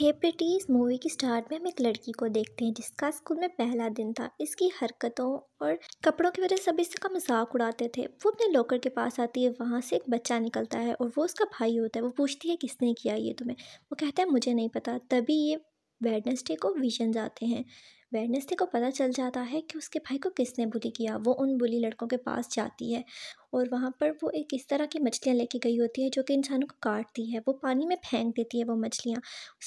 हेपेटीज movie की start में हम एक लड़की को देखते हैं जिसका स्कूल में पहला दिन था इसकी हरकतों और कपड़ों की वजह से सभी इसका मजाक उड़ाते थे वो अपने लॉकर के पास आती है वहाँ से एक बच्चा निकलता है और वो उसका भाई होता है वो पूछती है किसने किया ये तुम्हें वो कहता है मुझे नहीं पता तभी ये वेडनेसडे को विजन जाते हैं वेडनेसडे को पता चल जाता है कि उसके भाई को किसने बुली किया वो उन बुली लड़कों के पास जाती है और वहाँ पर वो एक इस तरह की मछलियाँ लेके गई होती है जो कि इंसानों को काटती है वो पानी में फेंक देती है वो मछलियाँ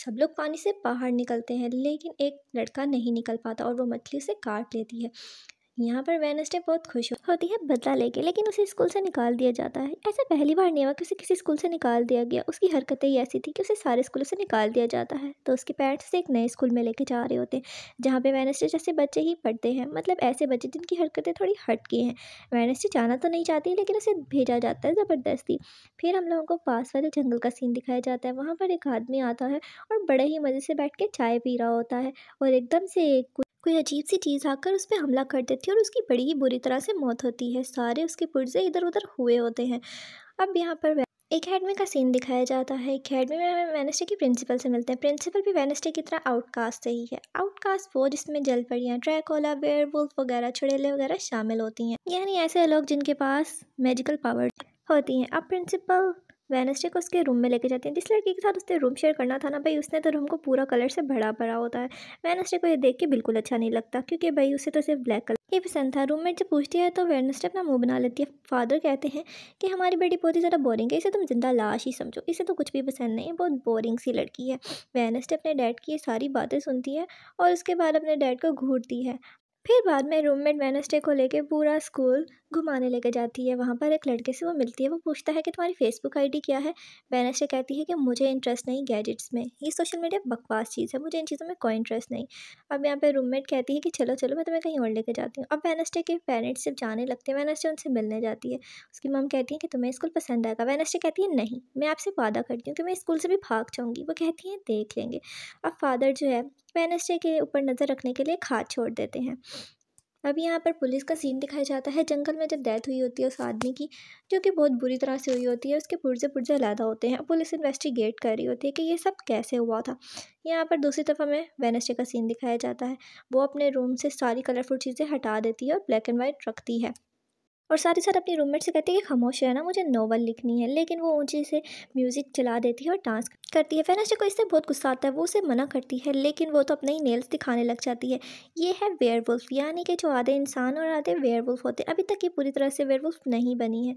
सब लोग पानी से बाहर निकलते हैं लेकिन एक लड़का नहीं निकल पाता और वो मछली उसे काट लेती है यहाँ पर वेनसडे बहुत खुश होती है बदला लेके लेकिन उसे स्कूल से निकाल दिया जाता है ऐसा पहली बार नहीं हुआ कि उसे किसी स्कूल से निकाल दिया गया उसकी हरकतें ही ऐसी थी कि उसे सारे स्कूलों से निकाल दिया जाता है तो उसके पेरेंट्स से एक नए स्कूल में लेके जा रहे होते हैं जहाँ पे वेनसडे जैसे बच्चे ही पढ़ते हैं मतलब ऐसे बच्चे जिनकी हरकतें थोड़ी हट गई हैं वेनसडे जाना तो नहीं चाहती लेकिन उसे भेजा जाता है ज़बरदस्ती फिर हम लोगों को पास वाले जंगल का सीन दिखाया जाता है वहाँ पर एक आदमी आता है और बड़े ही मज़े से बैठ के चाय पी रहा होता है और एकदम से एक कोई अजीब सी चीज़ आकर उस पर हमला कर देती है और उसकी बड़ी ही बुरी तरह से मौत होती है सारे उसके पुर्जे इधर उधर हुए होते हैं अब यहाँ पर एकेडमी का सीन दिखाया जाता है एकेडमी में हमें वेनेस्टे की प्रिंसिपल से मिलते हैं प्रिंसिपल भी वेनेस्टे की तरह आउटकास्ट से ही है आउटकास्ट वो जिसमें पड़ियाँ ट्रैकोला वुल्फ वगैरह छुड़ेले वगैरह शामिल होती हैं यानी ऐसे लोग जिनके पास मेजिकल पावर होती हैं अब प्रिंसिपल वेनसडे को उसके रूम में लेके जाती हैं जिस लड़की के साथ उसने रूम शेयर करना था ना भाई उसने तो रूम को पूरा कलर से भरा भरा होता है वेनसडे को ये देख के बिल्कुल अच्छा नहीं लगता क्योंकि भाई उसे तो सिर्फ ब्लैक कलर ही पसंद था रूममेट जब पूछती है तो वेनसडे अपना मुंह बना लेती है फादर कहते हैं कि हमारी बेटी बहुत ही ज़्यादा बोरिंग है इसे तुम जिंदा लाश ही समझो इसे तो कुछ भी पसंद नहीं है बहुत बोरिंग सी लड़की है वेनसडे अपने डैड की ये सारी बातें सुनती है और उसके बाद अपने डैड को घूरती है फिर बाद में रूममेट वेनसडे को लेके पूरा स्कूल घुमाने लेके जाती है वहाँ पर एक लड़के से वो मिलती है वो पूछता है कि तुम्हारी फेसबुक आईडी क्या है वेनसडे कहती है कि मुझे इंटरेस्ट नहीं गैजेट्स में ये सोशल मीडिया बकवास चीज़ है मुझे इन चीज़ों में कोई इंटरेस्ट नहीं अब यहाँ पर रूममेट कहती है कि चलो चलो मैं तुम्हें कहीं और लेके जाती हूँ अब वेनसडे के पेरेंट्स जब जाने लगते हैं वेनसडे उनसे मिलने जाती है उसकी मम कहती है कि तुम्हें स्कूल पसंद आएगा वेनसडे कहती है नहीं मैं आपसे वादा करती हूँ कि मैं स्कूल से भी भाग जाऊँगी वो कहती हैं देख लेंगे अब फादर जो है वेनसडे के ऊपर नज़र रखने के लिए खाद छोड़ देते हैं अब यहाँ पर पुलिस का सीन दिखाया जाता है जंगल में जब डेथ हुई होती है उस आदमी की जो कि बहुत बुरी तरह से हुई होती है उसके पुर्जे पुर्जे अलहदा होते हैं पुलिस इन्वेस्टिगेट कर रही होती है कि ये सब कैसे हुआ था यहाँ पर दूसरी तरफ हमें वेनसडे का सीन दिखाया जाता है वो अपने रूम से सारी कलरफुल चीज़ें हटा देती है और ब्लैक एंड वाइट रखती है और साथ ही साथ अपनी रूममेट से कहती है कि खामोश है ना मुझे नोवल लिखनी है लेकिन वो ऊंची से म्यूज़िक चला देती है और डांस करती है फेनास्टा को इससे बहुत गुस्सा आता है वो उसे मना करती है लेकिन वो तो अपने ही नेल्स दिखाने लग जाती है ये है वेयरवुल्फ यानी कि जो आधे इंसान और आधे वेयरवुल्फ होते हैं अभी तक ये पूरी तरह से वेयरवुल्फ नहीं बनी है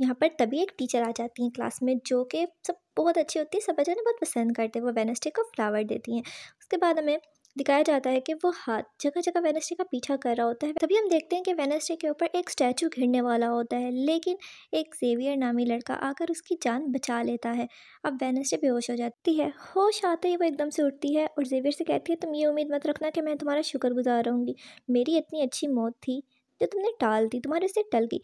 यहाँ पर तभी एक टीचर आ जाती हैं क्लास में जो कि सब बहुत अच्छी होती है सब बच्चों ने बहुत पसंद करते हैं वो वेनस्टे को फ्लावर देती हैं उसके बाद हमें दिखाया जाता है कि वो हाथ जगह जगह वेनसडे का पीछा कर रहा होता है तभी हम देखते हैं कि वेनसडे के ऊपर एक स्टैचू घिरने वाला होता है लेकिन एक जेवियर नामी लड़का आकर उसकी जान बचा लेता है अब वेनसडे बेहोश हो जाती है होश आते ही वो एकदम से उठती है और जेवियर से कहती है तुम ये उम्मीद मत रखना कि मैं तुम्हारा शुक्र रहूँगी मेरी इतनी अच्छी मौत थी जो तुमने टाल दी तुम्हारे से टल गई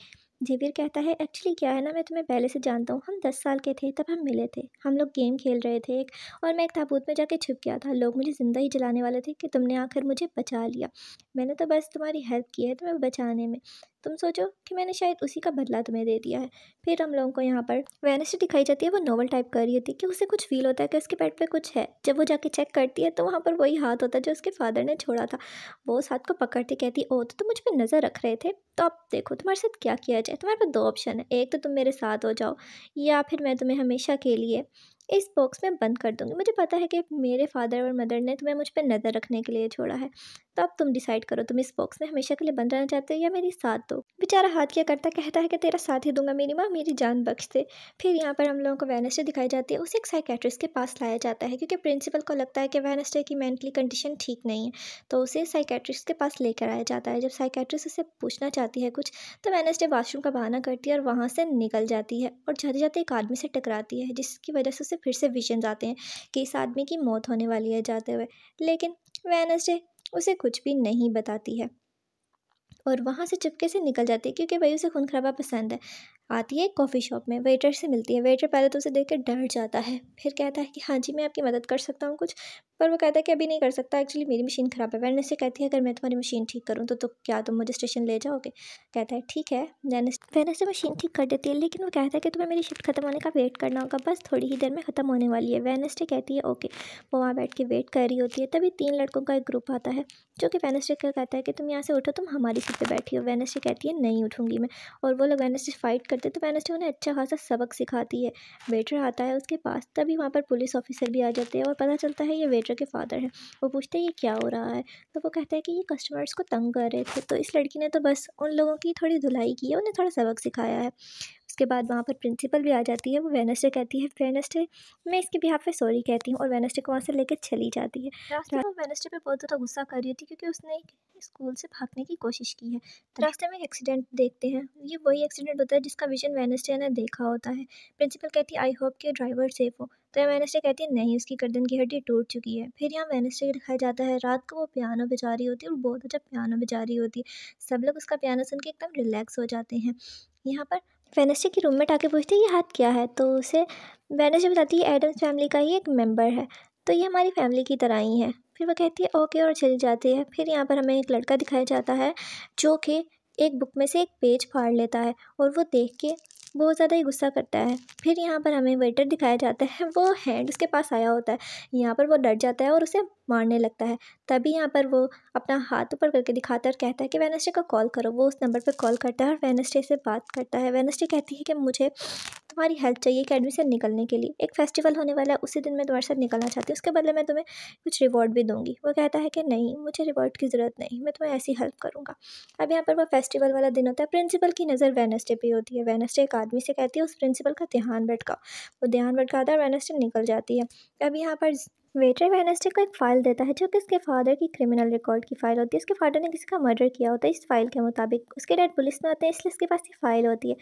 जेवियर कहता है एक्चुअली क्या है ना मैं तुम्हें पहले से जानता हूँ हम दस साल के थे तब हम मिले थे हम लोग गेम खेल रहे थे एक और मैं एक ताबूत में जाके छुप गया था लोग मुझे ज़िंदा ही जलाने वाले थे कि तुमने आखिर मुझे बचा लिया मैंने तो बस तुम्हारी हेल्प की है तुम्हें बचाने में तुम सोचो कि मैंने शायद उसी का बदला तुम्हें दे दिया है फिर हम लोगों को यहाँ पर वेनेसडे दिखाई जाती है वो नोवल टाइप कर रही होती है कि उसे कुछ फील होता है कि उसके पेट पे कुछ है जब वो जाके चेक करती है तो वहाँ पर वही हाथ होता है जो उसके फादर ने छोड़ा था वो उस हाथ को पकड़ती कहती ओ तो तुम मुझ पर नज़र रख रहे थे तो अब देखो तुम्हारे साथ क्या किया जाए तुम्हारे पास दो ऑप्शन है एक तो तुम मेरे साथ हो जाओ या फिर मैं तुम्हें हमेशा के लिए इस बॉक्स में बंद कर दूंगी मुझे पता है कि मेरे फादर और मदर ने तुम्हें मुझ पर नज़र रखने के लिए छोड़ा है तो अब तुम डिसाइड करो तुम इस बॉक्स में हमेशा के लिए बंद रहना चाहते हो या मेरी साथ दो बेचारा हाथ क्या करता कहता है कि तेरा साथ ही दूंगा मेरी माँ मेरी जान बख्श दे फिर यहाँ पर हम लोगों को वेनसडे दिखाई जाती है उसे एक साइकेट्रिस्ट के पास लाया जाता है क्योंकि प्रिंसिपल को लगता है कि वेनसडे की मेंटली कंडीशन ठीक नहीं है तो उसे साइकेट्रिस्ट के पास लेकर आया जाता है जब साइकेट्रिस्ट उसे पूछना चाहती है कुछ तो वेनसडे वाशरूम का बहाना करती है और वहाँ से निकल जाती है और जाते जाते एक आदमी से टकराती है जिसकी वजह से उसे फिर से विजन आते हैं कि इस आदमी की मौत होने वाली है जाते हुए लेकिन वैनसडे उसे कुछ भी नहीं बताती है और वहाँ से चुपके से निकल जाती है क्योंकि भाई उसे खून खराबा पसंद है आती है कॉफ़ी शॉप में वेटर से मिलती है वेटर पहले तो उसे देख कर डर जाता है फिर कहता है कि हाँ जी मैं आपकी मदद कर सकता हूँ कुछ पर वो कहता है कि अभी नहीं कर सकता एक्चुअली मेरी मशीन ख़राब है वैन से कहती है अगर मैं तुम्हारी मशीन ठीक करूँ तो, तो क्या तुम मुझे स्टेशन ले जाओगे कहता है ठीक है वैन से मशीन ठीक कर देती है लेकिन वो कहता है कि तुम्हें मेरी शिफ्ट खत्म होने का वेट करना होगा बस थोड़ी ही देर में ख़त्म होने वाली है वेनसडे कहती है ओके वो वहाँ बैठ के वेट कर रही होती है तभी तीन लड़कों का एक ग्रुप आता है जो कि वेनसडे का कहता है कि तुम यहाँ से उठो तुम हमारी सीट पर बैठी हो वेनसडे कहती है नहीं उठूँगी मैं और वो लोग वैनस्टे फाइट करते तो वेनसडे उन्हें अच्छा खासा सबक सिखाती है वेटर आता है उसके पास तभी वहाँ पर पुलिस ऑफिसर भी आ जाते हैं और पता चलता है ये वेटर के फादर हैं वो पूछते हैं ये क्या हो रहा है तो वो कहते हैं कि ये कस्टमर्स को तंग कर रहे थे तो इस लड़की ने तो बस उन लोगों की थोड़ी धुलाई की है उन्हें थोड़ा सबक सिखाया है उसके बाद वहाँ पर प्रिंसिपल भी आ जाती है वो वेनस्टे कहती है वेनस्टे मैं इसके बिहार पे सॉरी कहती हूँ और वेनस्टे को वहाँ से लेकर चली जाती है रास्ते में पे बहुत ज़्यादा गुस्सा कर रही थी क्योंकि उसने स्कूल से भागने की कोशिश की है अच्छा। रास्ते में एक्सीडेंट देखते हैं ये वही एक्सीडेंट होता है जिसका विजन वेनस्टे ने देखा होता है प्रिंसिपल कहती है आई होप कि ड्राइवर सेफ हो तो वेनसडे कहती है नहीं उसकी गर्दन की हड्डी टूट चुकी है फिर यहाँ वेनसडे दिखाया जाता है रात को वो पियानो बजा रही होती है और बहुत अच्छा पियानो बजा रही होती है सब लोग उसका पियानो सुन के एकदम रिलैक्स हो जाते हैं यहाँ पर वेनेस्टे की रूममेट आके पूछती है ये हाथ क्या है तो उसे वेनसडे बताती है एडम्स फैमिली का ही एक मेम्बर है तो ये हमारी फैमिली की तरह ही है फिर वो कहती है ओके और चली जाती है फिर यहाँ पर हमें एक लड़का दिखाया जाता है जो कि एक बुक में से एक पेज फाड़ लेता है और वो देख के बहुत ज़्यादा ही गुस्सा करता है फिर यहाँ पर हमें वेटर दिखाया जाता है वो हैंड उसके पास आया होता है यहाँ पर वो डर जाता है और उसे मारने लगता है तभी यहाँ पर वो अपना हाथ ऊपर करके दिखाता है और कहता है कि वेनसडे का कॉल करो वो उस नंबर पर कॉल करता है और वेनसडे से बात करता है वेनसडे कहती है कि मुझे तुम्हारी हेल्प चाहिए अकेडमी से निकलने के लिए एक फेस्टिवल होने वाला है उसी दिन मैं तुम्हारे साथ निकलना चाहती हूँ उसके बदले मैं तुम्हें कुछ रिवॉर्ड भी दूंगी वो कहता है कि नहीं मुझे रिवॉर्ड की ज़रूरत नहीं मैं तुम्हें ऐसी हेल्प करूँगा अब यहाँ पर वो फेस्टिवल वाला दिन होता है प्रिंसिपल की नज़र वेनसडे पर होती है वेनस्डे एक आदमी से कहती है उस प्रिंसिपल का ध्यान भटका वो ध्यान भटकाता है वेनस्टे निकल जाती है अब यहाँ पर वेटर वेनस्टे को एक फ़ाइल देता है जो कि उसके फादर की क्रिमिनल रिकॉर्ड की फ़ाइल होती है उसके फादर ने किसी का मर्डर किया होता है इस फाइल के मुताबिक उसके डैड पुलिस में होते हैं इसलिए उसके पास ये फ़ाइल होती है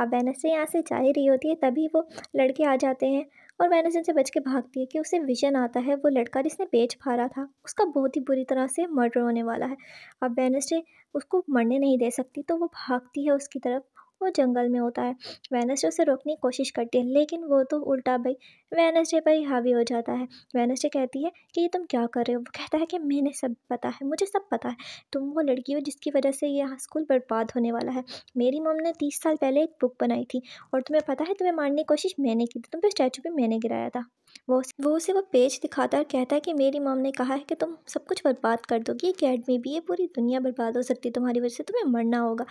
अब वेनस्टे यहाँ से जा ही रही होती है तभी वो लड़के आ जाते हैं और वेनसडे से बच के भागती है कि उसे विजन आता है वो लड़का जिसने पेज फाड़ा था उसका बहुत ही बुरी तरह से मर्डर होने वाला है अब वेनसडे उसको मरने नहीं दे सकती तो वो भागती है उसकी तरफ वो जंगल में होता है वेनसडे उसे रोकने की कोशिश करती है लेकिन वो तो उल्टा भाई वेनसडे पर ही हावी हो जाता है वेनसडे कहती है कि ये तुम क्या कर रहे हो वो कहता है कि मैंने सब पता है मुझे सब पता है तुम वो लड़की हो जिसकी वजह से यह स्कूल बर्बाद होने वाला है मेरी मम ने तीस साल पहले एक बुक बनाई थी और तुम्हें पता है तुम्हें मारने की कोशिश मैंने की थी तुम पर स्टैचू भी मैंने गिराया था वो वो उसे वो पेज दिखाता और कहता है कि मेरी माम ने कहा है कि तुम सब कुछ बर्बाद कर दोगी अकेडमी भी ये पूरी दुनिया बर्बाद हो सकती है तुम्हारी वजह से तुम्हें मरना होगा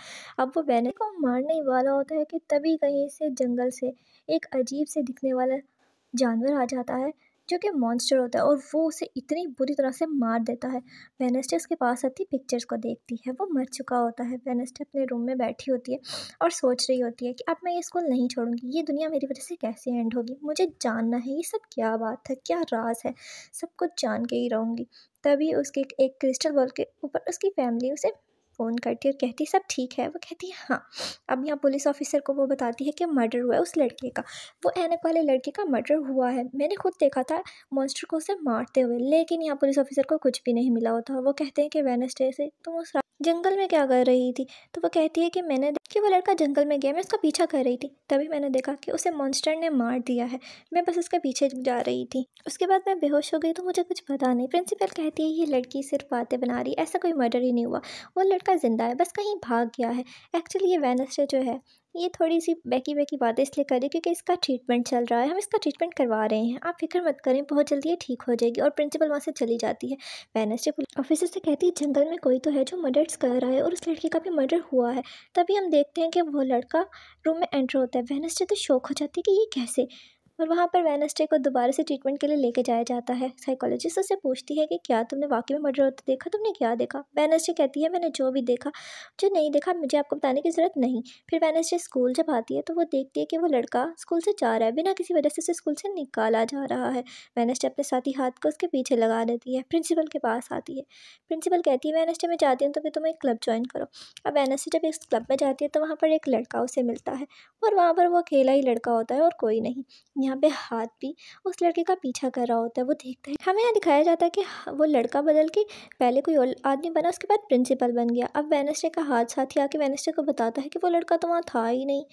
अब वो बहने को मारने वाला होता है कि तभी कहीं से जंगल से एक अजीब से दिखने वाला जानवर आ जाता है जो कि मॉन्स्टर होता है और वो उसे इतनी बुरी तरह से मार देता है वेनेस्टे उसके पास आती पिक्चर्स को देखती है वो मर चुका होता है वेनेस्टे अपने रूम में बैठी होती है और सोच रही होती है कि अब मैं ये स्कूल नहीं छोड़ूंगी ये दुनिया मेरी वजह से कैसे एंड होगी मुझे जानना है ये सब क्या बात है क्या राज है सब कुछ जान के ही रहूँगी तभी उसके एक क्रिस्टल बॉल के ऊपर उसकी फैमिली उसे फ़ोन करती है और कहती है सब ठीक है वो कहती है हाँ अब यहाँ पुलिस ऑफिसर को वो बताती है कि मर्डर हुआ है उस लड़के का वो एनक वाले लड़के का मर्डर हुआ है मैंने खुद देखा था मॉन्स्टर को उसे मारते हुए लेकिन यहाँ पुलिस ऑफिसर को कुछ भी नहीं मिला होता वो कहते हैं कि वेनसडे से तुम उस जंगल में क्या कर रही थी तो वो कहती है कि मैंने कि वो लड़का जंगल में गया मैं उसका पीछा कर रही थी तभी मैंने देखा कि उसे मॉन्स्टर ने मार दिया है मैं बस उसके पीछे जा रही थी उसके बाद मैं बेहोश हो गई तो मुझे कुछ पता नहीं प्रिंसिपल कहती है ये लड़की सिर्फ बातें बना रही ऐसा कोई मर्डर ही नहीं हुआ वो लड़ लड़का ज़िंदा है बस कहीं भाग गया है एक्चुअली ये वेनसडे जो है ये थोड़ी सी बैकी बैकी बातें इसलिए करें क्योंकि इसका ट्रीटमेंट चल रहा है हम इसका ट्रीटमेंट करवा रहे हैं आप फिक्र मत करें बहुत जल्दी ये ठीक हो जाएगी और प्रिंसिपल वहाँ से चली जाती है वेनसडे ऑफिसर से कहती है जंगल में कोई तो है जो मर्डर्स कर रहा है और उस लड़की का भी मर्डर हुआ है तभी हम देखते हैं कि वो लड़का रूम में एंटर होता है वेनसडे तो शौक हो जाती है कि ये कैसे और वहाँ पर वेनस्टे को दोबारा से ट्रीटमेंट के लिए लेके जाया जाता है साइकोलॉजिस्ट उससे पूछती है कि क्या तुमने वाकई में मर्डर होते देखा तुमने क्या देखा वेनस्टे कहती है मैंने जो भी देखा जो नहीं देखा मुझे आपको बताने की ज़रूरत नहीं फिर वेनस्टे स्कूल जब आती है तो वो देखती है कि वो लड़का स्कूल से जा रहा है बिना किसी वजह से उसे स्कूल से निकाला जा रहा है वेनस्टे अपने साथी हाथ को उसके पीछे लगा देती है प्रिंसिपल के पास आती है प्रिंसिपल कहती है वेनस्टे में जाती हूँ तो फिर तुम एक क्लब ज्वाइन करो अब वेनस्टे जब इस क्लब में जाती है तो वहाँ पर एक लड़का उसे मिलता है और वहाँ पर वो अकेला ही लड़का होता है और कोई नहीं यहाँ यहाँ पे हाथ भी उस लड़के का पीछा कर रहा होता है वो देखता है हमें यहाँ दिखाया जाता है कि वो लड़का बदल के पहले कोई आदमी बना उसके बाद प्रिंसिपल बन गया अब वेनस्टे का हाथ साथ ही आके वेनस्टे को बताता है कि वो लड़का तो वहाँ था ही नहीं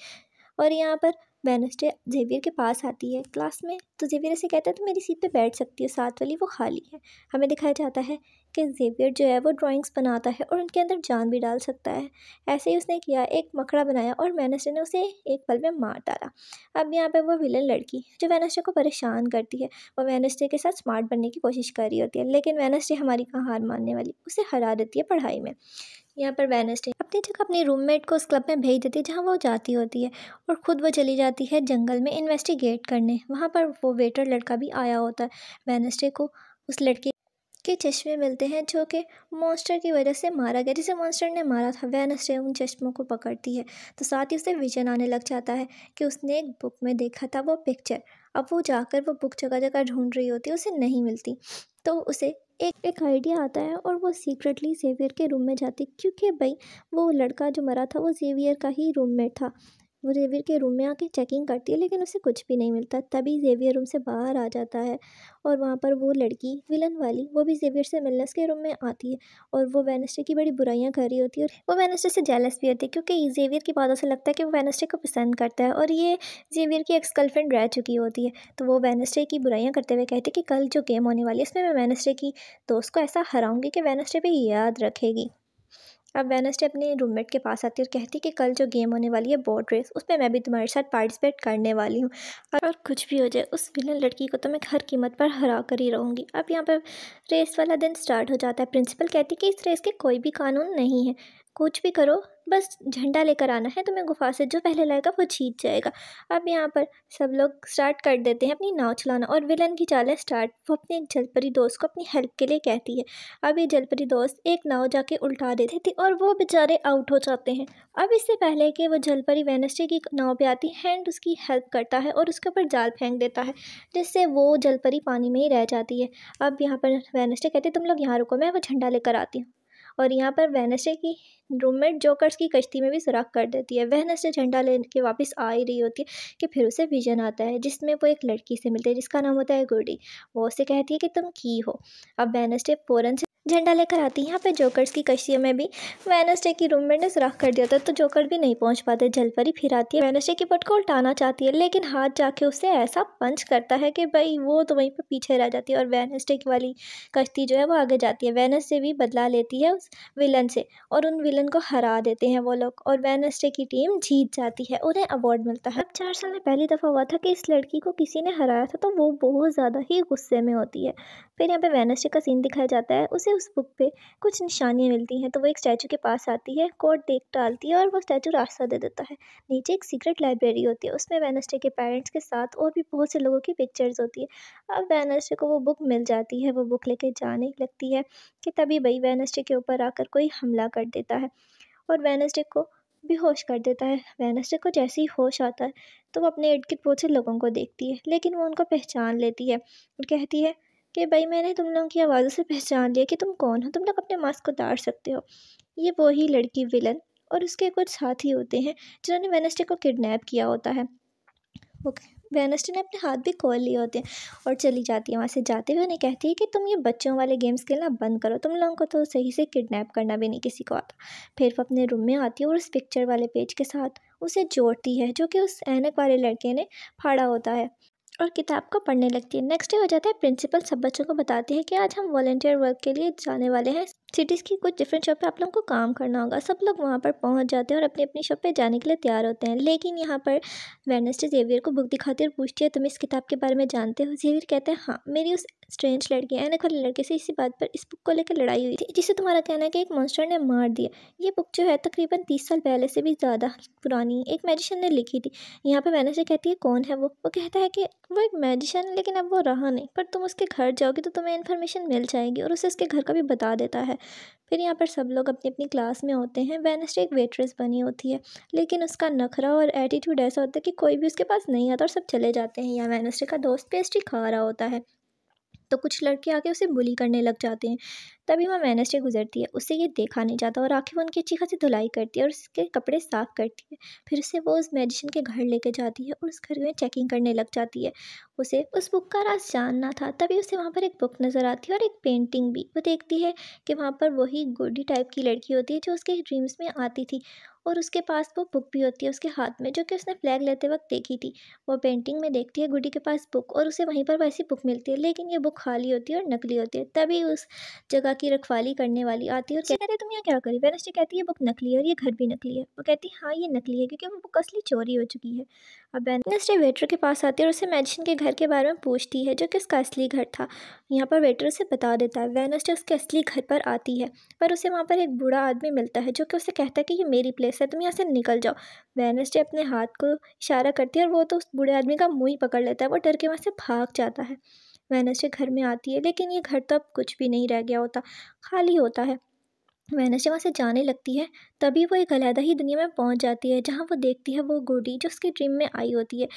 और यहाँ पर वैनस्टे जेवियर के पास आती है क्लास में तो जेवियर से कहता है तो मेरी सीट पर बैठ सकती है साथ वाली वो खाली है हमें दिखाया जाता है कि जेवियर जो है वो ड्राइंग्स बनाता है और उनके अंदर जान भी डाल सकता है ऐसे ही उसने किया एक मकड़ा बनाया और वेनसडे ने उसे एक पल में मार डाला अब यहाँ पे वो विलन लड़की जो वैनस्टर को परेशान करती है वो वैनस्टर के साथ स्मार्ट बनने की कोशिश कर रही होती है लेकिन वैनस्टर हमारी कहाँ हार मानने वाली उसे हरा देती है पढ़ाई में यहाँ पर वेनसडे अपनी जगह अपनी रूममेट को उस क्लब में भेज देती है जहाँ वो जाती होती है और ख़ुद वो चली जाती है जंगल में इन्वेस्टिगेट करने वहाँ पर वो वेटर लड़का भी आया होता है वेनसडे को उस लड़के के चश्मे मिलते हैं जो कि मॉन्स्टर की वजह से मारा गया जिसे मॉन्स्टर ने मारा था वेनसडे उन चश्मों को पकड़ती है तो साथ ही उसे विजन आने लग जाता है कि उसने एक बुक में देखा था वो पिक्चर अब वो जाकर वो बुक जगह जगह ढूंढ रही होती है उसे नहीं मिलती तो उसे एक एक आइडिया आता है और वो सीक्रेटली जेवियर के रूम में जाती क्योंकि भाई वो लड़का जो मरा था वो जेवियर का ही रूम था वो जेवियर के रूम में आके चेकिंग करती है लेकिन उसे कुछ भी नहीं मिलता तभी जेवियर रूम से बाहर आ जाता है और वहाँ पर वो लड़की विलन वाली वो भी जेवियर से मिलने उसके रूम में आती है और वो वेनस्टे की बड़ी बुराइयाँ कर रही होती है और वो वेनस्टे से जेलस भी होती है क्योंकि जेवियर की बातों से लगता है कि वो वेनस्टे को पसंद करता है और ये जेवियर की एक्स गर्लफ्रेंड रह चुकी होती है तो वो वेनस्टे की बुराइयाँ करते हुए कहती है कि कल जो गेम होने वाली है इसमें मैं वेनसडे की दोस्त को ऐसा हराऊंगी कि वेनस्टे पर याद रखेगी अब वेनसडे अपने रूममेट के पास आती है और कहती है कि कल जो गेम होने वाली है बोर्ड रेस उसमें मैं भी तुम्हारे साथ पार्टिसिपेट करने वाली हूँ और कुछ भी हो जाए उस विलन लड़की को तो मैं हर कीमत पर हरा कर ही रहूँगी अब यहाँ पर रेस वाला दिन स्टार्ट हो जाता है प्रिंसिपल कहती है कि इस रेस के कोई भी कानून नहीं है कुछ भी करो बस झंडा लेकर आना है तो मैं गुफा से जो पहले लाएगा वो जीत जाएगा अब यहाँ पर सब लोग स्टार्ट कर देते हैं अपनी नाव चलाना और विलन की चाल है स्टार्ट वो अपने एक जलपरी दोस्त को अपनी हेल्प के लिए कहती है अब ये जलपरी दोस्त एक नाव जाके उल्टा देते थे और वो बेचारे आउट हो जाते हैं अब इससे पहले कि वो जलपरी वेनस्टे की नाव पर आती हैंड उसकी हेल्प करता है और उसके ऊपर जाल फेंक देता है जिससे वो जलपरी पानी में ही रह जाती है अब यहाँ पर वेनस्टे कहते तुम लोग यहाँ रुको मैं वो झंडा लेकर आती हूँ और यहाँ पर वेनसडे की रूममेट जोकर्स की कश्ती में भी सुराख कर देती है वेनसडे झंडा ले के वापस आ ही रही होती है कि फिर उसे विजन आता है जिसमें वो एक लड़की से मिलती है जिसका नाम होता है गुडी वो उसे कहती है कि तुम की हो अब वेनसडे फ़ौरन से झंडा लेकर आती है यहाँ पे जोकर्स की कश्तियों में भी वेनसडे की रूम ने सुराख कर दिया था तो जोकर भी नहीं पहुँच पाते जल पर ही फिर आती है वेनसडे की पट को उल्टाना चाहती है लेकिन हाथ जाके उसे ऐसा पंच करता है कि भाई वो तो वहीं पर पीछे रह जाती है और वेनसडे की वाली कश्ती जो है वो आगे जाती है वेनसडे भी बदला लेती है उस विलन से और उन विलन को हरा देते हैं वो लोग और वेनसडे की टीम जीत जाती है उन्हें अवार्ड मिलता है अब चार साल में पहली दफ़ा हुआ था कि इस लड़की को किसी ने हराया था तो वो बहुत ज़्यादा ही गुस्से में होती है फिर यहाँ पर वेनसडे का सीन दिखाया जाता है उसे उसे उस बुक पे कुछ निशानियाँ मिलती हैं तो वो एक स्टैचू के पास आती है कोट देख डालती है और वो स्टैचू रास्ता दे देता है नीचे एक सीक्रेट लाइब्रेरी होती है उसमें वेनसडे के पेरेंट्स के साथ और भी बहुत से लोगों की पिक्चर्स होती है अब वेनसडे को वो बुक मिल जाती है वो बुक लेके जाने लगती है कि तभी भाई वेनसडे के ऊपर आकर कोई हमला कर देता है और वेनसडे को बेहोश कर देता है वेनसडे को जैसे ही होश आता है तो वो अपने इर्द गिर्द बहुत से लोगों को देखती है लेकिन वो उनको पहचान लेती है और कहती है कि भाई मैंने तुम लोगों की आवाज़ों से पहचान लिया कि तुम कौन हो तुम लोग अपने मास्क उतार सकते हो ये वही लड़की विलन और उसके कुछ साथी होते हैं जिन्होंने वेनस्टे को किडनैप किया होता है ओके वेनस्टे ने अपने हाथ भी खोल लिए होते हैं और चली जाती है वहाँ से जाते हुए उन्हें कहती है कि तुम ये बच्चों वाले गेम्स खेलना बंद करो तुम लोगों को तो सही से किडनैप करना भी नहीं किसी को आता फिर वो अपने रूम में आती है और उस पिक्चर वाले पेज के साथ उसे जोड़ती है जो कि उस ऐनक वाले लड़के ने फाड़ा होता है और किताब को पढ़ने लगती है नेक्स्ट डे हो जाता है प्रिंसिपल सब बच्चों को बताती है कि आज हम वॉलेंटियर वर्क के लिए जाने वाले हैं सिटीज़ की कुछ डिफरेंट शॉप पे आप लोगों को काम करना होगा सब लोग वहाँ पर पहुँच जाते हैं और अपनी अपनी शॉप पे जाने के लिए तैयार होते हैं लेकिन यहाँ पर वेनस्टे जेवियर को बुक है और पूछती है तुम इस किताब के बारे में जानते हो जेवियर कहते हैं हाँ मेरी उस स्ट्रेंज लड़के अनक वाले लड़के से इसी बात पर इस बुक को लेकर लड़ाई हुई थी जिसे तुम्हारा कहना है कि एक मॉन्स्टर ने मार दिया ये बुक जो है तकरीबन तीस साल पहले से भी ज़्यादा पुरानी एक मैजिशन ने लिखी थी यहाँ पर मैंने से कहती है कौन है वो वो कहता है कि वो एक मैजिशन है लेकिन अब वो रहा नहीं पर तुम उसके घर जाओगे तो तुम्हें इन्फॉर्मेशन मिल जाएगी और उसे उसके घर का भी बता देता है फिर यहाँ पर सब लोग अपनी अपनी क्लास में होते हैं वेनसडे एक वेट्रेस बनी होती है लेकिन उसका नखरा और एटीट्यूड ऐसा होता है कि कोई भी उसके पास नहीं आता और सब चले जाते हैं या वेनसडे का दोस्त पेस्ट्री खा रहा होता है तो कुछ लड़के आके उसे बुली करने लग जाते हैं तभी वह वेनसडे गुजरती है उसे ये देखा नहीं जाता और आखिर वो उनकी अच्छी खासी धुलाई करती है और उसके कपड़े साफ़ करती है फिर उसे वो उस मेडिसिन के घर लेके जाती है और उस घर में चेकिंग करने लग जाती है उसे उस बुक का राज जानना था तभी उसे वहाँ पर एक बुक नज़र आती है और एक पेंटिंग भी वो देखती है कि वहाँ पर वही गोडी टाइप की लड़की होती है जो उसके ड्रीम्स में आती थी और उसके पास वो बुक भी होती है उसके हाथ में जो कि उसने फ्लैग लेते वक्त देखी थी वो पेंटिंग में देखती है गुडी के पास बुक और उसे वहीं पर वैसी बुक मिलती है लेकिन ये बुक खाली होती है और नकली होती है तभी उस जगह की रखवाली करने वाली आती है और कहते तुम यहाँ क्या करी वेनसडे कहती है बुक नकली है और ये घर भी नकली है वो कहती है हाँ ये नकली है क्योंकि वो बुक असली चोरी हो चुकी है अब वेनसडे वेटर के पास आती है और उसे मैजिशन के घर के बारे में पूछती है जो कि उसका असली घर था यहाँ पर वेटर उसे बता देता है वेनसडे उसके असली घर पर आती है पर उसे वहाँ पर एक बूढ़ा आदमी मिलता है जो कि उसे कहता है कि ये मेरी प्लेस है तुम यहाँ से निकल जाओ वेनसडे अपने हाथ को इशारा करती है और वो तो उस बूढ़े आदमी का मुँह ही पकड़ लेता है वो डर के वहाँ से भाग जाता है वेनसडे घर में आती है लेकिन ये घर तो अब कुछ भी नहीं रह गया होता खाली होता है वैनस वहाँ से जाने लगती है तभी वो एक अलहदा ही दुनिया में पहुँच जाती है जहाँ वो देखती है वो गुडी जो उसके ड्रीम में आई होती है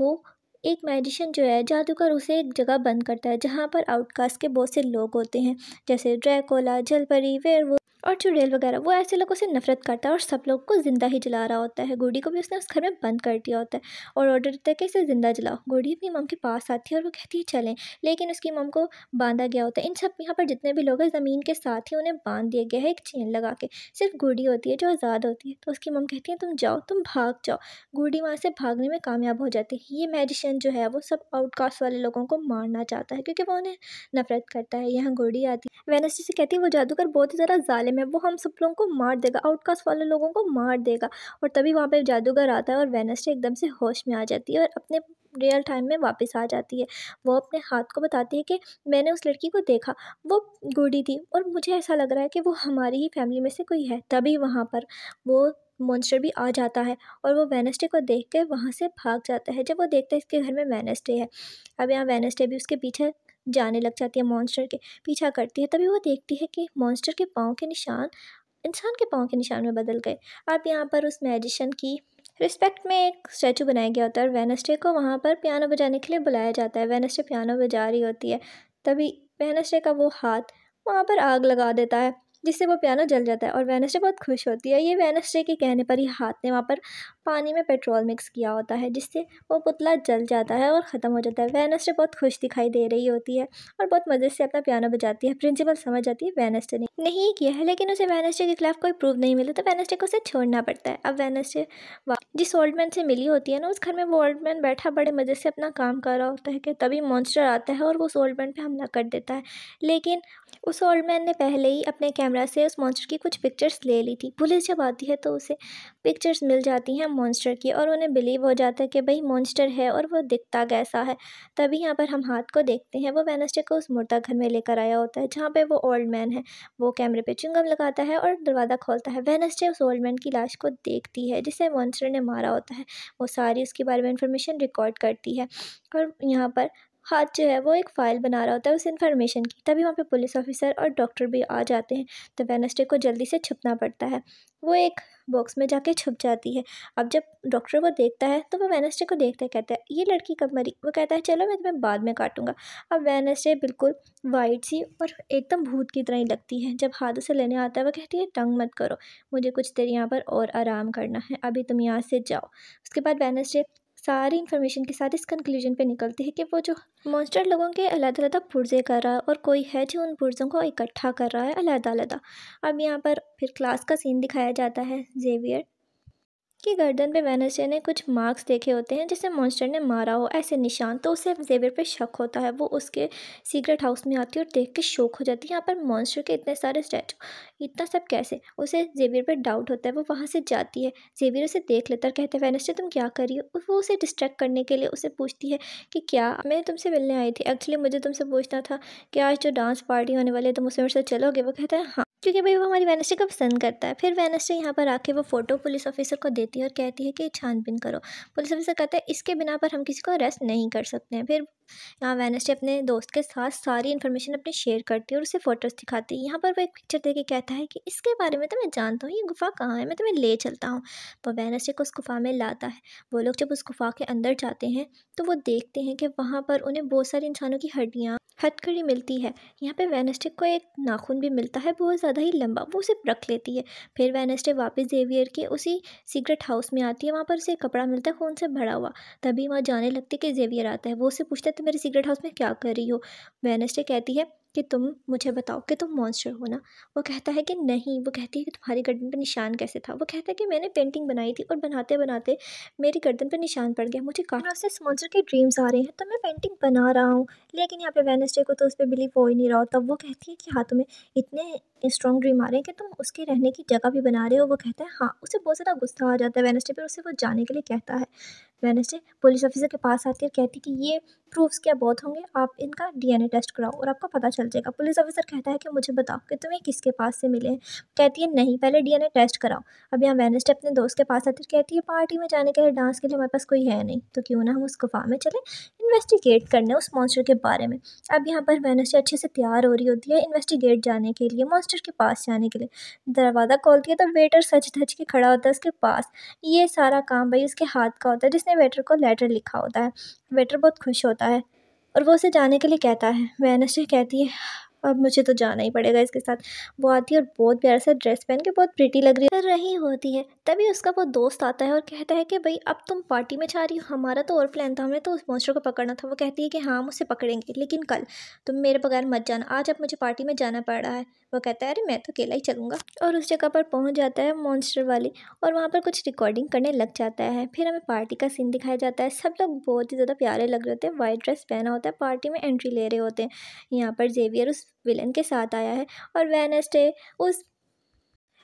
वो एक मैजिशियन जो है जादूगर उसे एक जगह बंद करता है जहाँ पर आउटकास्ट के बहुत से लोग होते हैं जैसे ड्रैकोला जलपरी वेर वो और चुड़ैल वगैरह वो ऐसे लोगों से नफरत करता है और सब लोग को ज़िंदा ही जला रहा होता है गोडी को भी उसने उस घर में बंद कर दिया होता है और ऑर्डर देता है कि इसे ज़िंदा जलाओ गोडी अपनी मम के पास आती है और वो कहती है चलें लेकिन उसकी मम को बांधा गया होता है इन सब यहाँ पर जितने भी लोग हैं ज़मीन के साथ ही उन्हें बांध दिया गया है एक चेन लगा के सिर्फ गोडी होती है जो आज़ाद होती है तो उसकी मम कहती है तुम जाओ तुम भाग जाओ गोडी वहाँ से भागने में कामयाब हो जाती है ये मेजिशन जो है वो सब आउटकास्ट वाले लोगों को मारना चाहता है क्योंकि वो उन्हें नफरत करता है यहाँ गोडी आती है जी से कहती है वो जादूगर बहुत ही ज़्यादा ज़ालिम में वो हम सब लोगों को मार देगा आउटकास्ट वाले लोगों को मार देगा और तभी वहाँ पे जादूगर आता है और वेनसडे एकदम से होश में आ जाती है और अपने रियल टाइम में वापस आ जाती है वो अपने हाथ को बताती है कि मैंने उस लड़की को देखा वो गोडी थी और मुझे ऐसा लग रहा है कि वो हमारी ही फैमिली में से कोई है तभी वहाँ पर वो मॉन्स्टर भी आ जाता है और वो वेनसडे को देख के वहाँ से भाग जाता है जब वो देखता है इसके घर में वेनसडे है अब यहाँ वेनसडे भी उसके पीछे जाने लग जाती है मॉन्स्टर के पीछा करती है तभी वो देखती है कि मॉन्स्टर के पाँव के निशान इंसान के पाँव के निशान में बदल गए अब यहाँ पर उस मैजिशन की रिस्पेक्ट में एक स्टैचू बनाया गया होता है और वेनसडे को वहाँ पर पियानो बजाने के लिए बुलाया जाता है वेनसडे पियानो बजा रही होती है तभी वेनसडे का वो हाथ वहाँ पर आग लगा देता है जिससे वो पियानो जल जाता है और वेनसडे बहुत खुश होती है ये वेनसडे के कहने पर ही हाथ ने वहाँ पर पानी में पेट्रोल मिक्स किया होता है जिससे वो पुतला जल जाता है और ख़त्म हो जाता है वेनसडे बहुत खुश दिखाई दे रही होती है और बहुत मज़े से अपना पियानो बजाती है प्रिंसिपल समझ जाती है वेनसडे ने नहीं किया है लेकिन उसे वेनसडे के खिलाफ कोई प्रूफ नहीं मिला तो वेनसडे को उसे छोड़ना पड़ता है अब वेनसडे जिस ओल्ड मैन से मिली होती है ना उस घर में वो ओल्ड मैन बैठा बड़े मज़े से अपना काम कर रहा होता है कि तभी मॉन्स्टर आता है और वो उस ओल्ड मैन पर हमला कर देता है लेकिन उस ओल्ड मैन ने पहले ही अपने कैमरा से उस मॉन्स्टर की कुछ पिक्चर्स ले ली थी पुलिस जब आती है तो उसे पिक्चर्स मिल जाती हैं मॉन्स्टर की और उन्हें बिलीव हो जाता है कि भाई मॉन्स्टर है और वो दिखता कैसा है तभी यहाँ पर हम हाथ को देखते हैं वो वेनसडे को उस मुर्दा घर में लेकर आया होता है जहाँ पे वो ओल्ड मैन है वो कैमरे पे चुंगम लगाता है और दरवाज़ा खोलता है वेनस्टे उस ओल्ड मैन की लाश को देखती है जिसे मॉन्स्टर ने मारा होता है वो सारी उसके बारे में इंफॉर्मेशन रिकॉर्ड करती है और यहाँ पर हाथ जो है वो एक फ़ाइल बना रहा होता है उस इन्फॉर्मेशन की तभी वहाँ पे पुलिस ऑफिसर और डॉक्टर भी आ जाते हैं तो वेनसडे को जल्दी से छुपना पड़ता है वो एक बॉक्स में जाके छुप जाती है अब जब डॉक्टर वो देखता है तो वो वेनसडे को देखता है कहता है ये लड़की कब मरी वो कहता है चलो मैं तुम्हें बाद में काटूंगा अब वेनसडे बिल्कुल वाइट सी और एकदम भूत की तरह ही लगती है जब हाथ से लेने आता है वो कहती है तंग मत करो मुझे कुछ देर यहाँ पर और आराम करना है अभी तुम यहाँ से जाओ उसके बाद वेनसडे सारी इन्फॉर्मेशन के साथ इस कंक्लूजन पे निकलते हैं कि वो जो मॉन्स्टर लोगों के अलग अलग पुर्जे कर रहा है और कोई है जो उन पुर्जों को इकट्ठा कर रहा है अलग अलग अब यहाँ पर फिर क्लास का सीन दिखाया जाता है जेवियर कि गर्दन पे वेनसडे ने कुछ मार्क्स देखे होते हैं जैसे मॉन्स्टर ने मारा हो ऐसे निशान तो उसे जेवियर पे शक होता है वो उसके सीक्रेट हाउस में आती है और देख के शौक हो जाती है यहाँ पर मॉन्स्टर के इतने सारे स्टैचू इतना सब कैसे उसे जेवियर पर डाउट होता है वो वहाँ से जाती है जेवियर उसे देख लेता और कहते हैं वेनसडे तुम क्या करी हो वो उसे डिस्ट्रैक्ट करने के लिए उसे पूछती है कि क्या मैं तुमसे मिलने आई थी एक्चुअली मुझे तुमसे पूछना था कि आज जो डांस पार्टी होने वाली है तुम उसमें से चलोगे वो कहता है हाँ क्योंकि भाई वो हमारी वेनसडे को पसंद करता है फिर वेनसडे यहाँ पर आके वो फ़ोटो पुलिस ऑफिसर को देती है और कहती है कि छानबीन करो पुलिस ऑफिसर कहता है इसके बिना पर हम किसी को अरेस्ट नहीं कर सकते हैं फिर यहाँ वेनसडे अपने दोस्त के साथ सारी इन्फॉर्मेशन अपने शेयर करती है और उसे फ़ोटोज़ दिखाती है यहाँ पर वो एक पिक्चर देके कहता है कि इसके बारे में तो मैं जानता हूँ ये गुफा कहाँ है मैं तुम्हें ले चलता हूँ वो वेनसडे को उस गुफा में लाता है वो लोग जब उस गुफा के अंदर जाते हैं तो वो देखते हैं कि वहाँ पर उन्हें बहुत सारे इंसानों की हड्डियाँ हथकड़ी मिलती है यहाँ पे वेनसडे को एक नाखून भी मिलता है बहुत ज़्यादा ही लंबा वो उसे रख लेती है फिर वेनसडे वापस जेवियर के उसी सीक्रेट हाउस में आती है वहाँ पर उसे कपड़ा मिलता है खून से भरा हुआ तभी वहाँ जाने लगती है कि जेवियर आता है वो उसे पूछता तुम तो मेरे सीक्रेट हाउस में क्या कर रही हो वेनसडे कहती है कि तुम मुझे बताओ कि तुम मॉन्स्टर हो ना वो कहता है कि नहीं वो कहती है कि तुम्हारी गर्दन पर निशान कैसे था वो कहता है कि मैंने पेंटिंग बनाई थी और बनाते बनाते मेरी गर्दन पर निशान पड़ गया मुझे काफ़ी उससे मॉन्स्टर के ड्रीम्स आ रहे हैं तो मैं पेंटिंग बना रहा हूँ लेकिन यहाँ पे वेनसडे को तो उस पर बिलीव हो ही नहीं रहा होता वो कहती है कि हाँ तुम्हें इतने इतनी स्ट्रॉन्ग ड्रीम आ रही है कि तुम उसके रहने की जगह भी बना रहे हो वो कहता है हाँ उसे बहुत ज़्यादा गुस्सा आ जाता है वेनसडे पर उसे वो जाने के लिए कहता है वेनसडे पुलिस ऑफिसर के पास है कहती कि ये प्रूफ्स क्या बहुत होंगे आप इनका डीएनए टेस्ट कराओ और आपको पता चल जाएगा पुलिस ऑफिसर कहता है कि मुझे बताओ कि तुम्हें किसके पास से मिले हैं कहती है नहीं पहले डीएनए टेस्ट कराओ अब यहाँ वेनसडे अपने दोस्त के पास आती है कहती है पार्टी में जाने के लिए डांस के लिए हमारे पास कोई है नहीं तो क्यों ना हम उस गुफा में चले इन्वेस्टिगेट करने उस मॉन्स्टर के बारे में अब यहाँ पर वेनसडे अच्छे से तैयार हो रही होती है इन्वेस्टिगेट जाने के लिए मॉन्स्टर मास्टर के पास जाने के लिए दरवाज़ा खोलती है तो वेटर सच धज के खड़ा होता है उसके पास ये सारा काम भाई उसके हाथ का होता है जिसने वेटर को लेटर लिखा होता है वेटर बहुत खुश होता है और वो उसे जाने के लिए कहता है वैनस कहती है अब मुझे तो जाना ही पड़ेगा इसके साथ वो आती है और बहुत प्यारा सा ड्रेस पहन के बहुत प्रिटी लग रही है रही होती है तभी उसका वो दोस्त आता है और कहता है कि भाई अब तुम पार्टी में जा रही हो हमारा तो और प्लान था हमने तो उस मोस्टर को पकड़ना था वो कहती है कि हाँ हम उसे पकड़ेंगे लेकिन कल तुम मेरे बगैर मत जाना आज अब मुझे पार्टी में जाना पड़ रहा है वो कहता है अरे मैं तो अकेला ही चलूँगा और उस जगह पर पहुँच जाता है मॉन्स्टर वाली और वहाँ पर कुछ रिकॉर्डिंग करने लग जाता है फिर हमें पार्टी का सीन दिखाया जाता है सब लोग बहुत ही ज़्यादा प्यारे लग रहे थे वाइट ड्रेस पहना होता है पार्टी में एंट्री ले रहे होते हैं यहाँ पर जेवियर उस विलन के साथ आया है और वेनसडे उस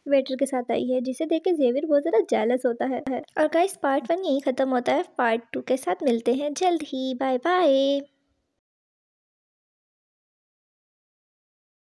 वेटर के साथ आई है जिसे देख के जेवियर बहुत ज़्यादा जेलस होता है और गाइस पार्ट वन यही ख़त्म होता है पार्ट टू के साथ मिलते हैं जल्द ही बाय बाय